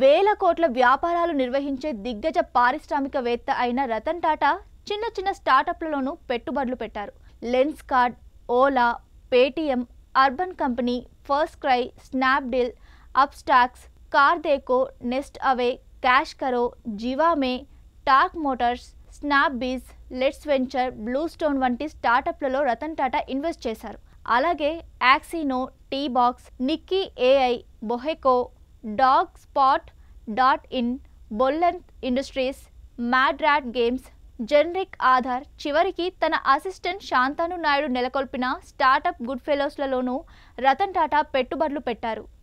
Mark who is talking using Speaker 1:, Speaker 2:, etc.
Speaker 1: వేల కోట్ల వ్యాపారాలు నిర్వహించే దిగ్గజ పారిశ్రామికవేత్త అయిన రతన్ టాటా చిన్న చిన్న స్టార్టప్లలోనూ పెట్టుబడులు పెట్టారు Lenskart Ola Paytm Urban Company FirstCry Snapdeal Upstox CarDekho Nestaway CashKaro Zivame Tork Motors SnapBizz LetsVenture BlueStone వంటి స్టార్టప్లలో రతన్ టాటా ఇన్వెస్ట్ చేశారు అలాగే యాక్సినో Teabox Niki AI Boheco DogSpot dot in Bollant Industries, Mad Games, Generic Aadhaar చివరికి తన assistant Shantanu Naidu నెలకొల్పిన startup గుడ్ ఫెలోస్లలోనూ రతన్ టాటా పెట్టుబడులు పెట్టారు